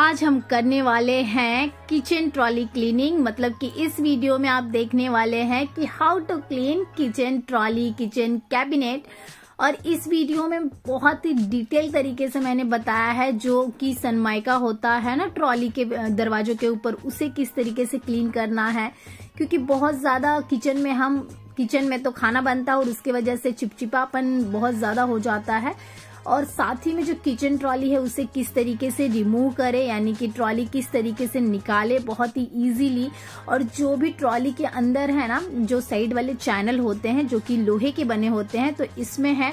आज हम करने वाले हैं किचन ट्रॉली क्लीनिंग मतलब कि इस वीडियो में आप देखने वाले हैं कि how to clean kitchen trolley kitchen cabinet और इस वीडियो में बहुत ही डिटेल तरीके से मैंने बताया है जो कि सनमाइका होता है ना ट्रॉली के दरवाजों के ऊपर उसे किस तरीके से क्लीन करना है क्योंकि बहुत ज़्यादा किचन में हम किचन में तो खाना बनता है और उसकी वजह से चिपचिपापन बहुत ज़्यादा हो जाता है और साथ ही में जो किचन ट्रॉली है उसे किस तरीके से रिमूव करें यानी कि ट्रॉली किस तरीके से निकाले बहुत ही ईजीली और जो भी ट्रॉली के अंदर है ना जो साइड वाले चैनल होते हैं जो कि लोहे के बने होते हैं तो इसमें है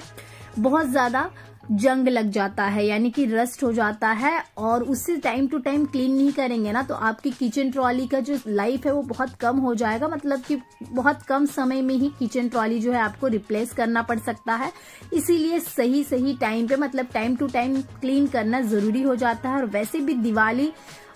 बहुत ज़्यादा जंग लग जाता है यानी कि रस्ट हो जाता है और उससे टाइम टू टाइम क्लीन नहीं करेंगे ना तो आपकी किचन ट्रॉली का जो लाइफ है वो बहुत कम हो जाएगा मतलब कि बहुत कम समय में ही किचन ट्रॉली जो है आपको रिप्लेस करना पड़ सकता है इसीलिए सही सही टाइम पे मतलब टाइम टू टाइम क्लीन करना जरूरी हो जाता है और वैसे भी दिवाली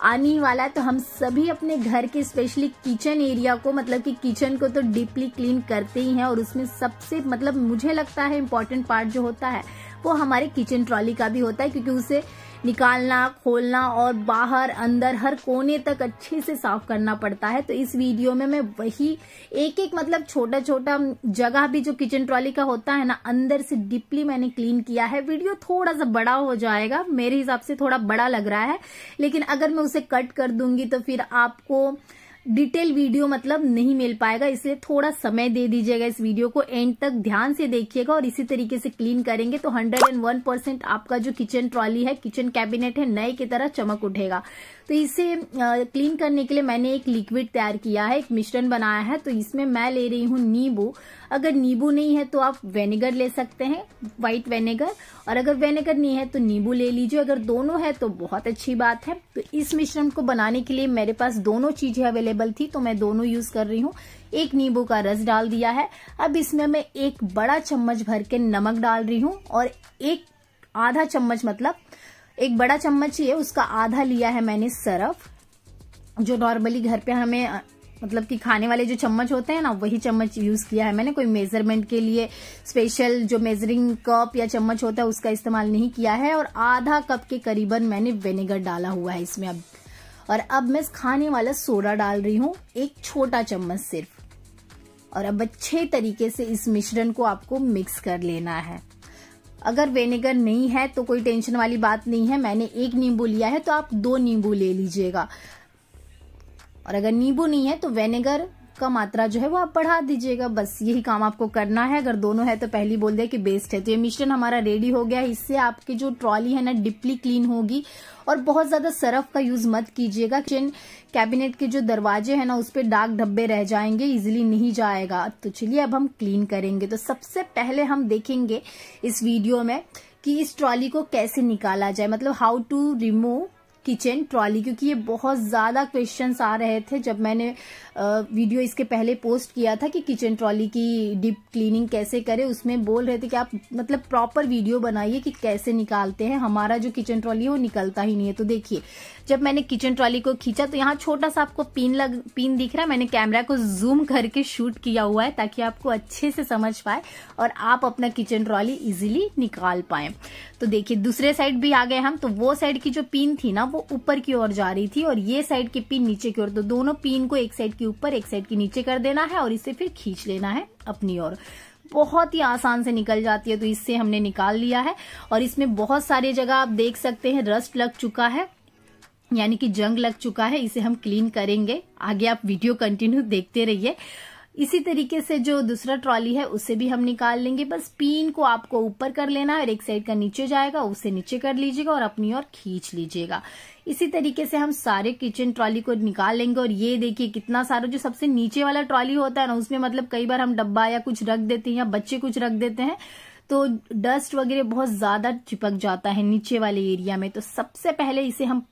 आने वाला है तो हम सभी अपने घर के स्पेशली किचन एरिया को मतलब कि किचन को तो डीपली क्लीन करते ही हैं और उसमें सबसे मतलब मुझे लगता है इम्पोर्टेंट पार्ट जो होता है वो हमारे किचन ट्रॉली का भी होता है क्योंकि उसे निकालना खोलना और बाहर अंदर हर कोने तक अच्छे से साफ करना पड़ता है तो इस वीडियो में मैं वही एक एक मतलब छोटा छोटा जगह भी जो किचन ट्रॉली का होता है ना अंदर से डीपली मैंने क्लीन किया है वीडियो थोड़ा सा बड़ा हो जाएगा मेरे हिसाब से थोड़ा बड़ा लग रहा है लेकिन अगर मैं उसे कट कर दूंगी तो फिर आपको डिटेल वीडियो मतलब नहीं मिल पाएगा इसलिए थोड़ा समय दे दीजिएगा इस वीडियो को एंड तक ध्यान से देखिएगा और इसी तरीके से क्लीन करेंगे तो 101 परसेंट आपका जो किचन ट्रॉली है किचन कैबिनेट है नए की तरह चमक उठेगा तो इसे क्लीन करने के लिए मैंने एक लिक्विड तैयार किया है एक मिश्रण बनाया है तो इसमें मैं ले रही हूँ नींबू अगर नींबू नहीं है तो आप वेनेगर ले सकते हैं व्हाइट वेनेगर और अगर वेनेगर नहीं है तो नींबू ले लीजिए अगर दोनों है तो बहुत अच्छी बात है तो इस मिश्रण को बनाने के लिए मेरे पास दोनों चीजें अवेलेबल थी तो मैं दोनों यूज कर रही हूँ एक नींबू का रस डाल दिया है अब इसमें मैं एक बड़ा चम्मच भर के नमक डाल रही हूँ और एक आधा चम्मच मतलब एक बड़ा चम्मच ही है उसका आधा लिया है मैंने सरफ जो नॉर्मली घर पे हमें मतलब कि खाने वाले जो चम्मच होते हैं ना वही चम्मच यूज किया है मैंने कोई मेजरमेंट के लिए स्पेशल जो मेजरिंग कप या चम्मच होता है उसका इस्तेमाल नहीं किया है और आधा कप के करीबन मैंने विनेगर डाला हुआ है इसमें अब और अब मैं खाने वाला सोडा डाल रही हूँ एक छोटा चम्मच सिर्फ और अब अच्छे तरीके से इस मिश्रण को आपको मिक्स कर लेना है अगर वेनेगर नहीं है तो कोई टेंशन वाली बात नहीं है मैंने एक नींबू लिया है तो आप दो नींबू ले लीजिएगा और अगर नींबू नहीं है तो वेनेगर का मात्रा जो है वो आप बढ़ा दीजिएगा बस यही काम आपको करना है अगर दोनों है तो पहली बोल दिया कि बेस्ट है तो ये मिश्रण हमारा रेडी हो गया इससे आपकी जो ट्रॉली है ना डिपली क्लीन होगी और बहुत ज्यादा सरफ का यूज मत कीजिएगा किचन कैबिनेट के जो दरवाजे हैं ना उस पर डाक ढब्बे रह जाएंगे इजिली नहीं जाएगा तो चलिए अब हम क्लीन करेंगे तो सबसे पहले हम देखेंगे इस वीडियो में कि इस ट्रॉली को कैसे निकाला जाए मतलब how to remove kitchen trolley क्योंकि ये बहुत ज़्यादा क्वेश्चंस आ रहे थे जब मैंने वीडियो इसके पहले पोस्ट किया था कि किचन ट्रॉली की डीप क्लीनिंग कैसे करें उसमें बोल रहे थे कि आप मतलब प्रॉपर वीडियो बनाइए कि कैसे निकालते हैं हमारा जो किचन ट्रॉली है वो निकलता ही नहीं है तो देखिए जब मैंने किचन ट्रॉली को खींचा तो यहाँ छोटा सा आपको पिन लग पिन दिख रहा है मैंने कैमरा को जूम करके शूट किया हुआ है ताकि आपको अच्छे से समझ पाए और आप अपना किचन ट्रॉली इजिली निकाल पाए तो देखिए दूसरे साइड भी आ गए हम तो वो साइड की जो पिन थी ना वो ऊपर की ओर जा रही थी और ये साइड के पिन नीचे की ओर तो दोनों पिन को एक साइड के ऊपर एक साइड के नीचे कर देना है और इसे फिर खींच लेना है अपनी ओर बहुत ही आसान से निकल जाती है तो इससे हमने निकाल लिया है और इसमें बहुत सारी जगह आप देख सकते हैं रस्ट लग चुका है यानी कि जंग लग चुका है इसे हम क्लीन करेंगे आगे आप वीडियो कंटिन्यू देखते रहिए इसी तरीके से जो दूसरा ट्रॉली है उसे भी हम निकाल लेंगे बस पिन को आपको ऊपर कर लेना है और एक साइड का नीचे जाएगा उसे नीचे कर लीजिएगा और अपनी ओर खींच लीजिएगा इसी तरीके से हम सारे किचन ट्रॉली को निकाल लेंगे और ये देखिए कितना सारा जो सबसे नीचे वाला ट्रॉली होता है ना उसमें मतलब कई बार हम डब्बा या कुछ रख देते हैं या बच्चे कुछ रख देते हैं तो डस्ट वगैरह बहुत ज्यादा चिपक जाता है नीचे वाले एरिया में तो सबसे पहले इसे हम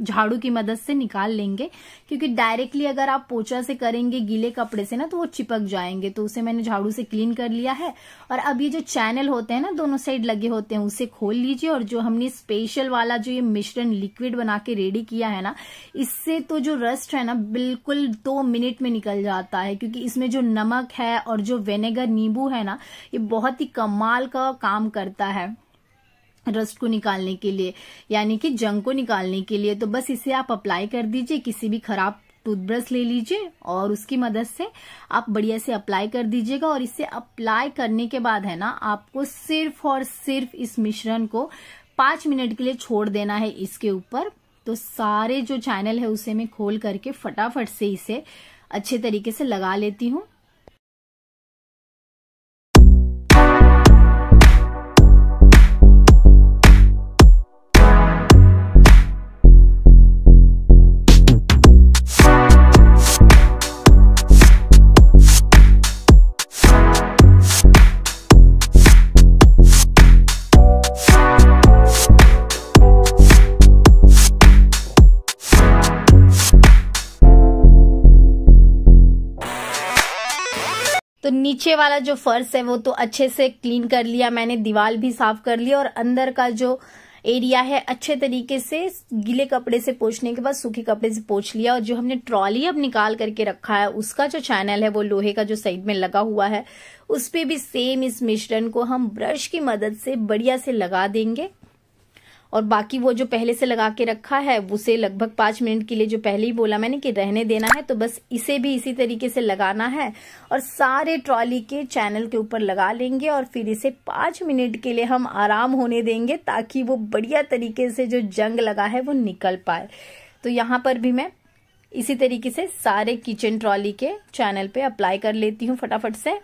झाड़ू की मदद से निकाल लेंगे क्योंकि डायरेक्टली अगर आप पोचा से करेंगे गीले कपड़े से ना तो वो चिपक जाएंगे तो उसे मैंने झाड़ू से क्लीन कर लिया है और अब ये जो चैनल होते हैं ना दोनों साइड लगे होते हैं उसे खोल लीजिए और जो हमने स्पेशल वाला जो ये मिश्रण लिक्विड बना के रेडी किया है ना इससे तो जो रस्ट है ना बिल्कुल दो मिनट में निकल जाता है क्योंकि इसमें जो नमक है और जो वेनेगर नींबू है ना ये बहुत ही कमाल का काम करता है रस्ट को निकालने के लिए यानी कि जंग को निकालने के लिए तो बस इसे आप अप्लाई कर दीजिए किसी भी खराब टूथब्रश ले लीजिए और उसकी मदद से आप बढ़िया से अप्लाई कर दीजिएगा और इसे अप्लाई करने के बाद है ना आपको सिर्फ और सिर्फ इस मिश्रण को पांच मिनट के लिए छोड़ देना है इसके ऊपर तो सारे जो चैनल है उसे मैं खोल करके फटाफट से इसे अच्छे तरीके से लगा लेती हूँ नीचे वाला जो फर्श है वो तो अच्छे से क्लीन कर लिया मैंने दीवार भी साफ कर लिया और अंदर का जो एरिया है अच्छे तरीके से गीले कपड़े से पोछने के बाद सूखे कपड़े से पोछ लिया और जो हमने ट्रॉली अब निकाल करके रखा है उसका जो चैनल है वो लोहे का जो साइड में लगा हुआ है उस पर भी सेम इस मिश्रण को हम ब्रश की मदद से बढ़िया से लगा देंगे और बाकी वो जो पहले से लगा के रखा है उसे लगभग पांच मिनट के लिए जो पहले ही बोला मैंने कि रहने देना है तो बस इसे भी इसी तरीके से लगाना है और सारे ट्रॉली के चैनल के ऊपर लगा लेंगे और फिर इसे पांच मिनट के लिए हम आराम होने देंगे ताकि वो बढ़िया तरीके से जो जंग लगा है वो निकल पाए तो यहां पर भी मैं इसी तरीके से सारे किचन ट्रॉली के चैनल पे अप्लाई कर लेती हूँ फटाफट से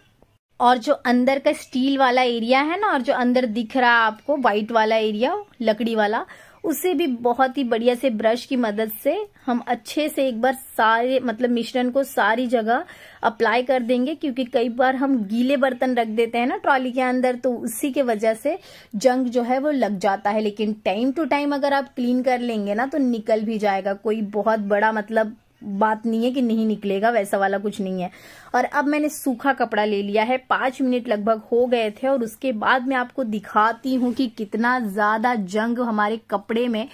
और जो अंदर का स्टील वाला एरिया है ना और जो अंदर दिख रहा है आपको व्हाइट वाला एरिया लकड़ी वाला उसे भी बहुत ही बढ़िया से ब्रश की मदद से हम अच्छे से एक बार सारे मतलब मिश्रण को सारी जगह अप्लाई कर देंगे क्योंकि कई बार हम गीले बर्तन रख देते हैं ना ट्रॉली के अंदर तो उसी के वजह से जंग जो है वो लग जाता है लेकिन टाइम टू टाइम अगर आप क्लीन कर लेंगे ना तो निकल भी जाएगा कोई बहुत बड़ा मतलब बात नहीं है कि नहीं निकलेगा वैसा वाला कुछ नहीं है और अब मैंने सूखा कपड़ा ले लिया है पांच मिनट लगभग हो गए थे और उसके बाद मैं आपको दिखाती हूँ कि कितना ज्यादा जंग हमारे कपड़े में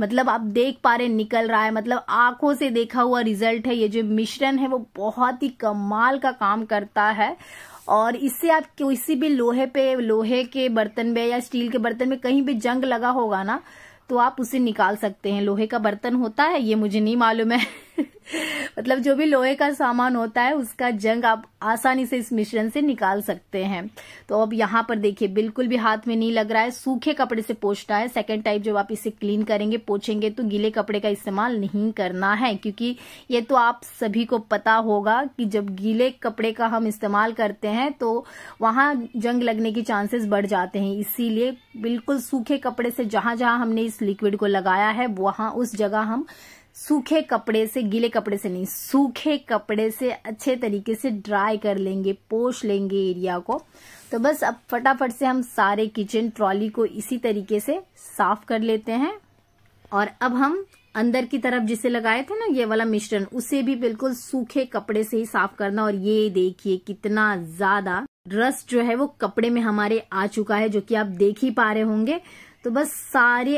मतलब आप देख पा रहे निकल रहा है मतलब आंखों से देखा हुआ रिजल्ट है ये जो मिश्रण है वो बहुत ही कमाल का काम करता है और इससे आप किसी भी लोहे पे लोहे के बर्तन में या स्टील के बर्तन में कहीं भी जंग लगा होगा ना तो आप उसे निकाल सकते हैं लोहे का बर्तन होता है ये मुझे नहीं मालूम है मतलब जो भी लोहे का सामान होता है उसका जंग आप आसानी से इस मिश्रण से निकाल सकते हैं तो अब यहाँ पर देखिए बिल्कुल भी हाथ में नहीं लग रहा है सूखे कपड़े से पोछना है सेकेंड टाइप जब आप इसे क्लीन करेंगे पोछेंगे तो गीले कपड़े का इस्तेमाल नहीं करना है क्योंकि ये तो आप सभी को पता होगा कि जब गीले कपड़े का हम इस्तेमाल करते हैं तो वहां जंग लगने के चांसेस बढ़ जाते हैं इसीलिए बिल्कुल सूखे कपड़े से जहां जहां हमने इस लिक्विड को लगाया है वहां उस जगह हम सूखे कपड़े से गीले कपड़े से नहीं सूखे कपड़े से अच्छे तरीके से ड्राई कर लेंगे पोष लेंगे एरिया को तो बस अब फटाफट से हम सारे किचन ट्रॉली को इसी तरीके से साफ कर लेते हैं और अब हम अंदर की तरफ जिसे लगाए थे ना ये वाला मिश्रण उसे भी बिल्कुल सूखे कपड़े से ही साफ करना और ये देखिए कितना ज्यादा रस जो है वो कपड़े में हमारे आ चुका है जो कि आप देख ही पा रहे होंगे तो बस सारे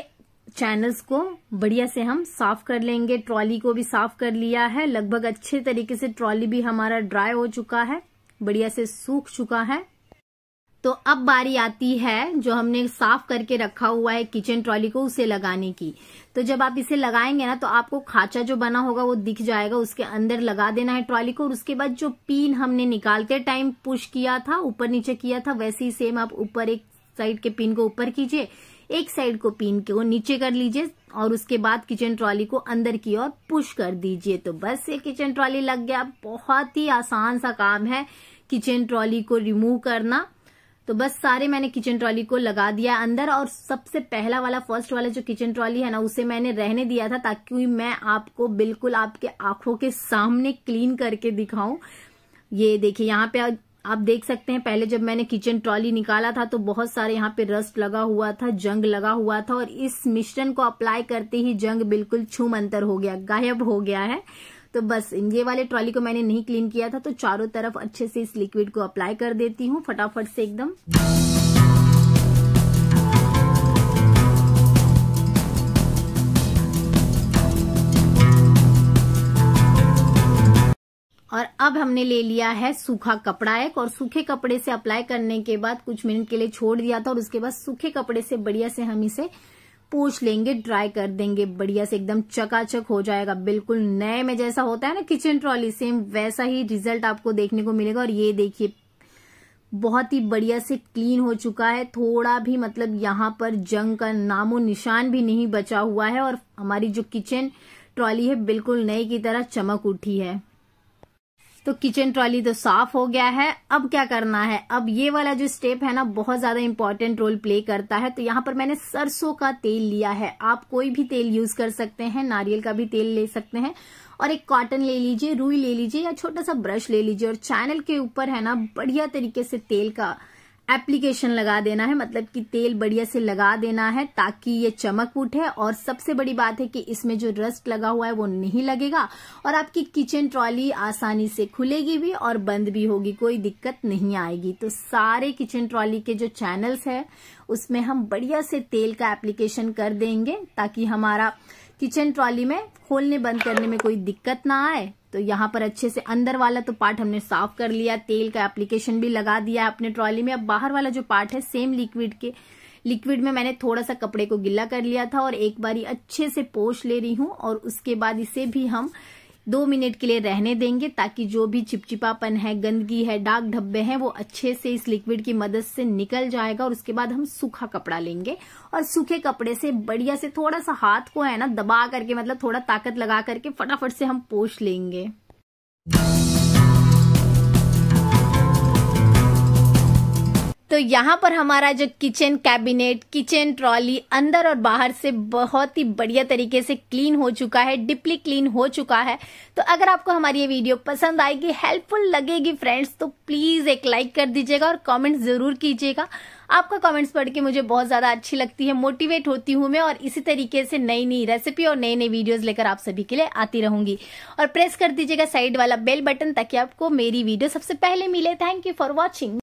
चैनल्स को बढ़िया से हम साफ कर लेंगे ट्रॉली को भी साफ कर लिया है लगभग अच्छे तरीके से ट्रॉली भी हमारा ड्राई हो चुका है बढ़िया से सूख चुका है तो अब बारी आती है जो हमने साफ करके रखा हुआ है किचन ट्रॉली को उसे लगाने की तो जब आप इसे लगाएंगे ना तो आपको खाचा जो बना होगा वो दिख जाएगा उसके अंदर लगा देना है ट्रॉली को और उसके बाद जो पिन हमने निकालते टाइम पुश किया था ऊपर नीचे किया था वैसे ही सेम आप ऊपर एक साइड के पिन को ऊपर कीजिए एक साइड को पिन वो नीचे कर लीजिए और उसके बाद किचन ट्रॉली को अंदर की ओर पुश कर दीजिए तो बस ये किचन ट्रॉली लग गया बहुत ही आसान सा काम है किचन ट्रॉली को रिमूव करना तो बस सारे मैंने किचन ट्रॉली को लगा दिया अंदर और सबसे पहला वाला फर्स्ट वाला जो किचन ट्रॉली है ना उसे मैंने रहने दिया था ताकि मैं आपको बिल्कुल आपके आंखों के सामने क्लीन करके दिखाऊं ये देखिए यहाँ पे आप देख सकते हैं पहले जब मैंने किचन ट्रॉली निकाला था तो बहुत सारे यहाँ पे रस्ट लगा हुआ था जंग लगा हुआ था और इस मिश्रण को अप्लाई करते ही जंग बिल्कुल छूम अंतर हो गया गायब हो गया है तो बस ये वाले ट्रॉली को मैंने नहीं क्लीन किया था तो चारों तरफ अच्छे से इस लिक्विड को अप्लाई कर देती हूँ फटाफट से एकदम और अब हमने ले लिया है सूखा कपड़ा एक और सूखे कपड़े से अप्लाई करने के बाद कुछ मिनट के लिए छोड़ दिया था और उसके बाद सूखे कपड़े से बढ़िया से हम इसे पोछ लेंगे ड्राई कर देंगे बढ़िया से एकदम चकाचक हो जाएगा बिल्कुल नए में जैसा होता है ना किचन ट्रॉली सेम वैसा ही रिजल्ट आपको देखने को मिलेगा और ये देखिए बहुत ही बढ़िया से क्लीन हो चुका है थोड़ा भी मतलब यहाँ पर जंग का नामो निशान भी नहीं बचा हुआ है और हमारी जो किचन ट्रॉली है बिल्कुल नई की तरह चमक उठी है तो किचन ट्रॉली तो साफ हो गया है अब क्या करना है अब ये वाला जो स्टेप है ना बहुत ज्यादा इंपॉर्टेंट रोल प्ले करता है तो यहाँ पर मैंने सरसों का तेल लिया है आप कोई भी तेल यूज कर सकते हैं नारियल का भी तेल ले सकते हैं और एक कॉटन ले लीजिए रुई ले लीजिए या छोटा सा ब्रश ले लीजिए और चैनल के ऊपर है ना बढ़िया तरीके से तेल का एप्लीकेशन लगा देना है मतलब कि तेल बढ़िया से लगा देना है ताकि ये चमक उठे और सबसे बड़ी बात है कि इसमें जो रस्ट लगा हुआ है वो नहीं लगेगा और आपकी किचन ट्रॉली आसानी से खुलेगी भी और बंद भी होगी कोई दिक्कत नहीं आएगी तो सारे किचन ट्रॉली के जो चैनल्स है उसमें हम बढ़िया से तेल का एप्लीकेशन कर देंगे ताकि हमारा किचन ट्रॉली में खोलने बंद करने में कोई दिक्कत ना आए तो यहाँ पर अच्छे से अंदर वाला तो पार्ट हमने साफ कर लिया तेल का एप्लीकेशन भी लगा दिया अपने ट्रॉली में अब बाहर वाला जो पार्ट है सेम लिक्विड के लिक्विड में मैंने थोड़ा सा कपड़े को गिल्ला कर लिया था और एक बारी अच्छे से पोष ले रही हूं और उसके बाद इसे भी हम दो मिनट के लिए रहने देंगे ताकि जो भी चिपचिपापन है गंदगी है डाक ढब्बे हैं वो अच्छे से इस लिक्विड की मदद से निकल जाएगा और उसके बाद हम सूखा कपड़ा लेंगे और सूखे कपड़े से बढ़िया से थोड़ा सा हाथ को है ना दबा करके मतलब थोड़ा ताकत लगा करके फटाफट से हम पोष लेंगे तो यहाँ पर हमारा जो किचन कैबिनेट किचन ट्रॉली अंदर और बाहर से बहुत ही बढ़िया तरीके से क्लीन हो चुका है डिपली क्लीन हो चुका है तो अगर आपको हमारी ये वीडियो पसंद आएगी हेल्पफुल लगेगी फ्रेंड्स तो प्लीज़ एक लाइक कर दीजिएगा और कमेंट ज़रूर कीजिएगा आपका कमेंट्स पढ़ के मुझे बहुत ज़्यादा अच्छी लगती है मोटिवेट होती हूँ मैं और इसी तरीके से नई नई रेसिपी और नई नई वीडियोस लेकर आप सभी के लिए आती रहूंगी और प्रेस कर दीजिएगा साइड वाला बेल बटन ताकि आपको मेरी वीडियो सबसे पहले मिले थैंक यू फॉर वॉचिंग